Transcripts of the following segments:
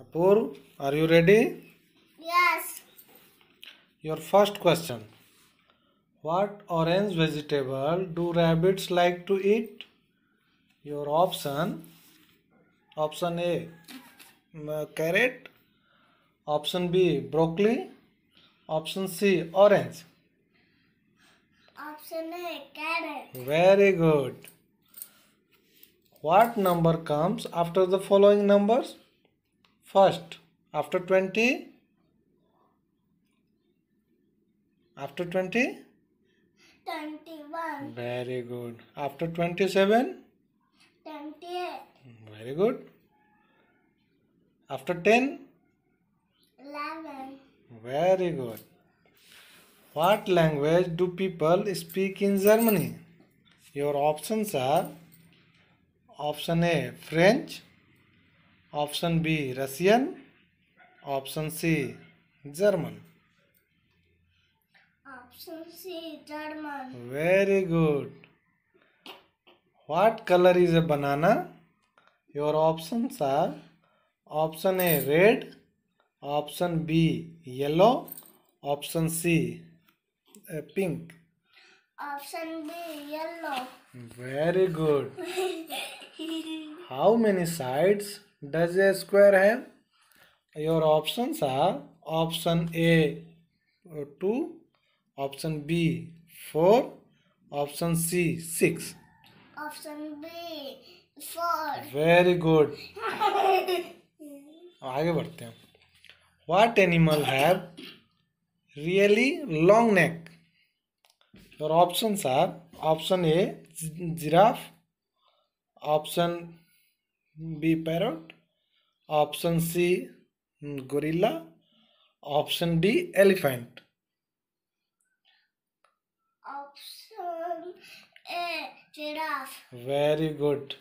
Apoor, are you ready? Yes. Your first question. What orange vegetable do rabbits like to eat? Your option. Option A. Carrot. Option B. Broccoli. Option C. Orange. Option A. Carrot. Very good. What number comes after the following numbers? first after 20 after 20 21 very good after 27 28 very good after 10 11 very good what language do people speak in germany your options are option a french option B Russian option C German option C German very good what colour is a banana your option are option A red option B yellow option C pink option B yellow very good how many sides does a square है your option are option A two option B four option C six option B four very good आगे बढ़ते हैं what animal have really long neck your option are option A giraffe option B parrot option C gorilla option D elephant option A giraffe very good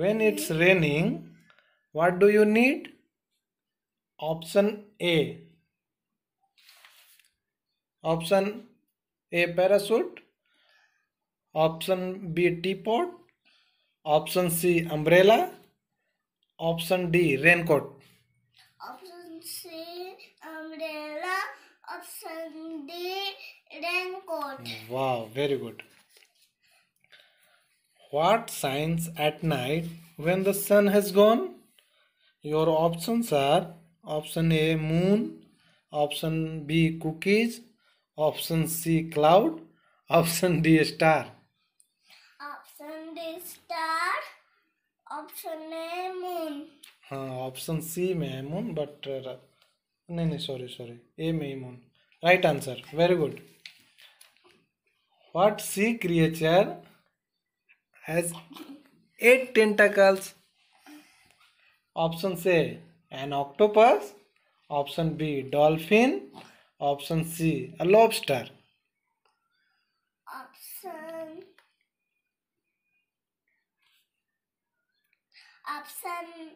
when it's raining what do you need option A option A parachute option B टी Option C umbrella. Option D raincoat. Option C umbrella. Option D raincoat. Wow, very good. What signs at night when the sun has gone? Your options are option A moon, option B cookies, option C cloud, option D star. Option D star. Option हाँ option C मेमून but नहीं नहीं sorry sorry A मेमून right answer very good what sea creature has eight tentacles option से an octopus option B dolphin option C a lobster option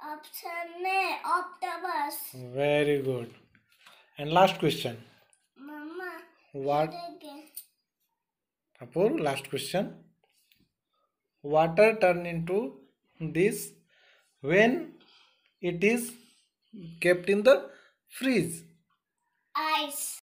option A octopus. Very good. And last question. Mama. What? Kapoor, last question. Water turn into this when it is kept in the freeze. Ice.